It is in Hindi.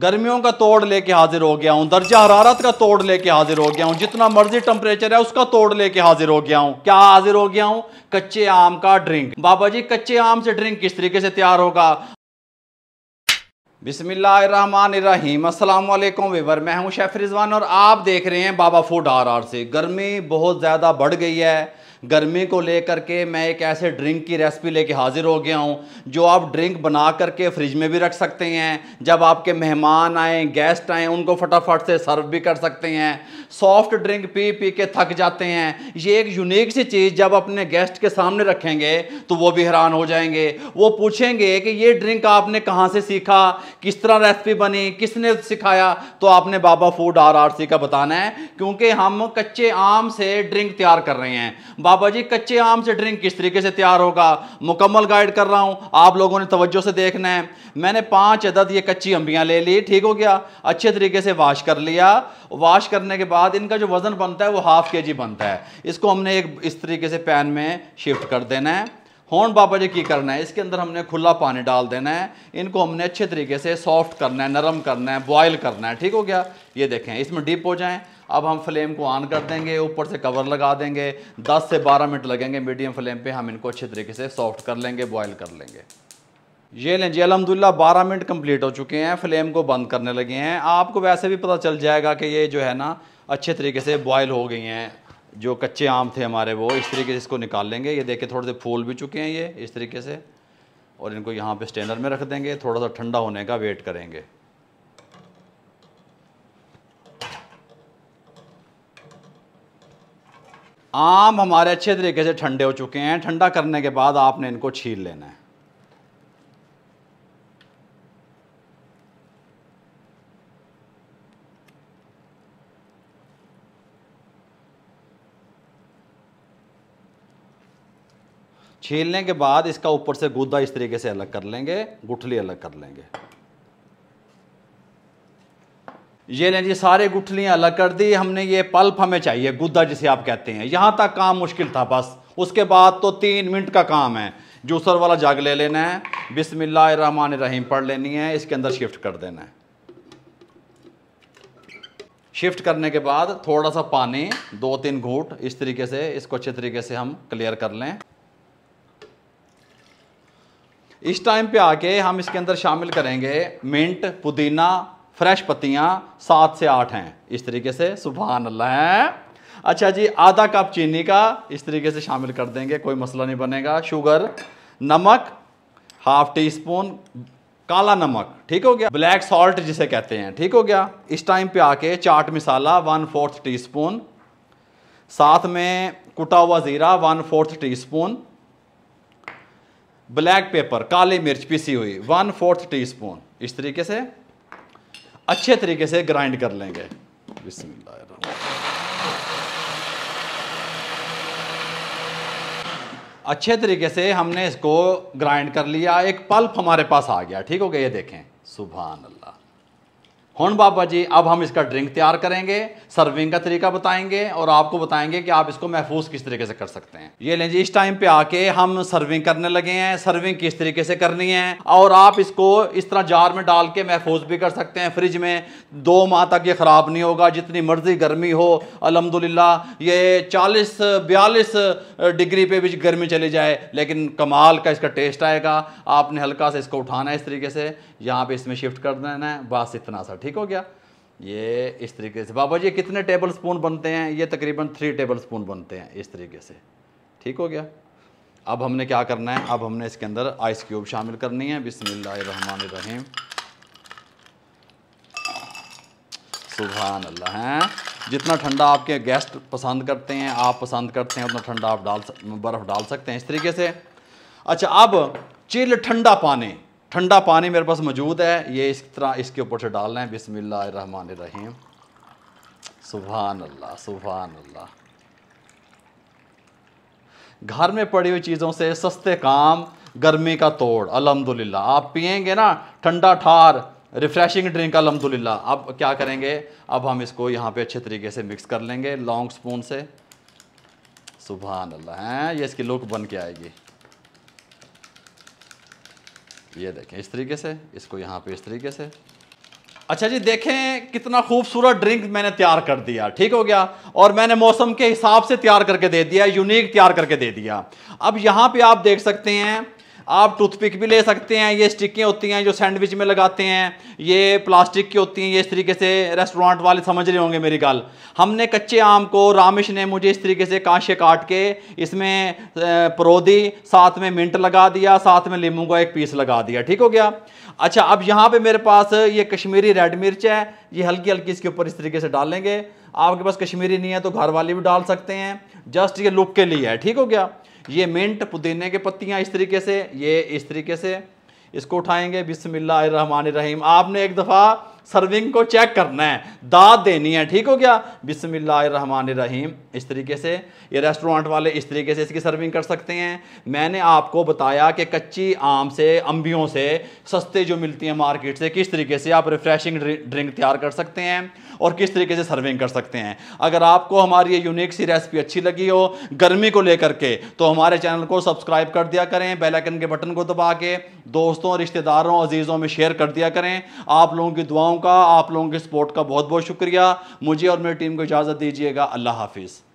गर्मियों का तोड़ लेके हाजिर हो गया हूँ दर्जा हरारत का तोड़ लेके हाजिर हो गया हूँ जितना मर्जी टेम्परेचर है उसका तोड़ लेके हाजिर हो गया हूँ क्या हाजिर हो गया हूँ कच्चे आम का ड्रिंक बाबा जी कच्चे आम से ड्रिंक किस तरीके से तैयार होगा बिसमीम अल्लाम वेवर मैं हूँ शेफ रिजवान और आप देख रहे हैं बाबा फूड आर आर से गर्मी बहुत ज़्यादा बढ़ गई है गर्मी को लेकर के मैं एक ऐसे ड्रिंक की रेसिपी लेके हाज़िर हो गया हूँ जो आप ड्रिंक बना करके फ्रिज में भी रख सकते हैं जब आपके मेहमान आएँ गेस्ट आएँ उनको फटाफट से सर्व भी कर सकते हैं सॉफ्ट ड्रिंक पी पी के थक जाते हैं ये एक यूनिक सी चीज़ जब अपने गेस्ट के सामने रखेंगे तो वो भी हैरान हो जाएंगे वो पूछेंगे कि ये ड्रिंक आपने कहाँ से सीखा किस तरह रेसिपी बनी किसने सिखाया तो आपने Baba food R R C का बताना है क्योंकि हम कच्चे आम से ड्रिंक तैयार कर रहे हैं बाबा जी कच्चे आम से ड्रिंक किस तरीके से तैयार होगा मुकम्मल गाइड कर रहा हूँ आप लोगों ने तवज्जो से देखना है मैंने पाँच अदद ये कच्ची अम्बियाँ ले ली ठीक हो गया अच्छे तरीके से वाश कर लिया वाश करने के बाद इनका जो वज़न बनता है वो हाफ के जी बनता है इसको हमने एक इस तरीके से पैन में शिफ्ट कर देना है होन बाबा जी की करना है इसके अंदर हमने खुला पानी डाल देना है इनको हमने अच्छे तरीके से सॉफ्ट करना है नरम करना है बॉयल करना है ठीक हो गया ये देखें इसमें डीप हो जाएँ अब हम फ्लेम को ऑन कर देंगे ऊपर से कवर लगा देंगे 10 से 12 मिनट लगेंगे मीडियम फ्लेम पे हम इनको अच्छे तरीके से सॉफ्ट कर लेंगे बॉयल कर लेंगे ये लें जी अलहमदिल्ला बारह मिनट कम्प्लीट हो चुके हैं फ्लेम को बंद करने लगे हैं आपको वैसे भी पता चल जाएगा कि ये जो है ना अच्छे तरीके से बॉयल हो गई हैं जो कच्चे आम थे हमारे वो इस तरीके से इसको निकाल लेंगे ये देखे थोड़े से फूल भी चुके हैं ये इस तरीके से और इनको यहाँ पे स्टैंडर में रख देंगे थोड़ा सा ठंडा होने का वेट करेंगे आम हमारे अच्छे तरीके से ठंडे हो चुके हैं ठंडा करने के बाद आपने इनको छील लेना है छीलने के बाद इसका ऊपर से गुद्दा इस तरीके से अलग कर लेंगे गुठली अलग कर लेंगे ये लें जी सारे गुठलियाँ अलग कर दी हमने ये पल्प हमें चाहिए गुद्दा जिसे आप कहते हैं यहाँ तक काम मुश्किल था बस उसके बाद तो तीन मिनट का काम है जूसर वाला जग ले लेना है बिसमिल्लामान रहीम पढ़ लेनी है इसके अंदर शिफ्ट कर देना है शिफ्ट करने के बाद थोड़ा सा पानी दो तीन घूट इस तरीके से इसको अच्छे तरीके से हम क्लियर कर लें इस टाइम पे आके हम इसके अंदर शामिल करेंगे मिंट पुदीना फ्रेश पत्तियाँ सात से आठ हैं इस तरीके से सुबहान अल्लाह अच्छा जी आधा कप चीनी का इस तरीके से शामिल कर देंगे कोई मसला नहीं बनेगा शुगर नमक हाफ टी स्पून काला नमक ठीक हो गया ब्लैक सॉल्ट जिसे कहते हैं ठीक हो गया इस टाइम पे आके चाट मसाला वन फोर्थ टी स्पून साथ में कुटा हुआ ज़ीरा one fourth teaspoon black pepper काली मिर्च पिसी हुई वन फोर्थ टी स्पून इस तरीके से अच्छे तरीके से ग्राइंड कर लेंगे अच्छे तरीके से हमने इसको ग्राइंड कर लिया एक पल्प हमारे पास आ गया ठीक हो गया ये देखें सुबह अल्लाह होन बाबा जी अब हम इसका ड्रिंक तैयार करेंगे सर्विंग का तरीका बताएंगे और आपको बताएंगे कि आप इसको महफूज किस तरीके से कर सकते हैं ये लें जी इस टाइम पे आके हम सर्विंग करने लगे हैं सर्विंग किस तरीके से करनी है और आप इसको इस तरह जार में डाल के महफूज भी कर सकते हैं फ्रिज में दो माह तक ये ख़राब नहीं होगा जितनी मर्जी गर्मी हो अलहमदिल्ला ये चालीस बयालीस डिग्री पर भी गर्मी चली जाए लेकिन कमाल का इसका टेस्ट आएगा आपने हल्का से इसको उठाना है इस तरीके से यहाँ पर इसमें शिफ्ट कर देना है बस इतना सा ठीक हो गया ये इस तरीके से बाबा जी कितने टेबल स्पून बनते हैं ये तकरीबन थ्री टेबल स्पून बनते हैं इस तरीके से ठीक हो गया अब हमने क्या करना है अब हमने इसके अंदर आइस क्यूब शामिल करनी है बिसमान रहीम सुबहान अल्लाह हैं जितना ठंडा आपके गेस्ट पसंद करते हैं आप पसंद करते हैं उतना ठंडा आप डाल बर्फ़ डाल सकते हैं इस तरीके से अच्छा अब चिल ठंडा पानी ठंडा पानी मेरे पास मौजूद है ये इस तरह इसके ऊपर से डालना है बिसमिल्ल रहीम सुबहान अल्लाह सुबहान अल्लाह घर में पड़ी हुई चीज़ों से सस्ते काम गर्मी का तोड़ अलहमदिल्ला आप पियेंगे ना ठंडा ठार रिफ्रेशिंग ड्रिंक अलहमदिल्ला अब क्या करेंगे अब हम इसको यहाँ पे अच्छे तरीके से मिक्स कर लेंगे लॉन्ग स्पून से सुबहान अल्लाह हैं ये इसकी लुक बन के आएगी ये देखें इस तरीके से इसको यहाँ पे इस तरीके से अच्छा जी देखें कितना खूबसूरत ड्रिंक मैंने तैयार कर दिया ठीक हो गया और मैंने मौसम के हिसाब से तैयार करके दे दिया यूनिक तैयार करके दे दिया अब यहाँ पे आप देख सकते हैं आप टूथपिक भी ले सकते हैं ये स्टिकें होती हैं जो सैंडविच में लगाते हैं ये प्लास्टिक की होती हैं ये इस तरीके से रेस्टोरेंट वाले समझ रहे होंगे मेरी गाल हमने कच्चे आम को रामिश ने मुझे इस तरीके से कांशे काट के इसमें परो दी साथ में मिंट लगा दिया साथ में लीमू का एक पीस लगा दिया ठीक हो गया अच्छा अब यहाँ पर मेरे पास ये कश्मीरी रेड मिर्च है ये हल्की हल्की इसके ऊपर इस तरीके से डालेंगे आपके पास कश्मीरी नहीं है तो घर वाले भी डाल सकते हैं जस्ट ये लुक के लिए है ठीक हो गया ये मिंट पुदीने के पत्तियाँ इस तरीके से ये इस तरीके से इसको उठाएंगे बिसमिल्लर रहीम आपने एक दफ़ा सर्विंग को चेक करना है दाद देनी है ठीक हो गया बिसमिल्लाहमान रहीम इस तरीके से ये रेस्टोरेंट वाले इस तरीके से इसकी सर्विंग कर सकते हैं मैंने आपको बताया कि कच्ची आम से अम्बियों से सस्ते जो मिलती हैं मार्केट से किस तरीके से आप रिफ्रेशिंग ड्रिंक तैयार कर सकते हैं और किस तरीके से सर्विंग कर सकते हैं अगर आपको हमारी ये यूनिक सी रेसिपी अच्छी लगी हो गर्मी को लेकर के तो हमारे चैनल को सब्सक्राइब कर दिया करें बेल आइकन के बटन को दबा के दोस्तों रिश्तेदारों अजीज़ों में शेयर कर दिया करें आप लोगों की दुआओं दुआओं का आप लोगों के सपोर्ट का बहुत बहुत शुक्रिया मुझे और मेरी टीम को इजाज़त दीजिएगा अल्लाह हाफिज़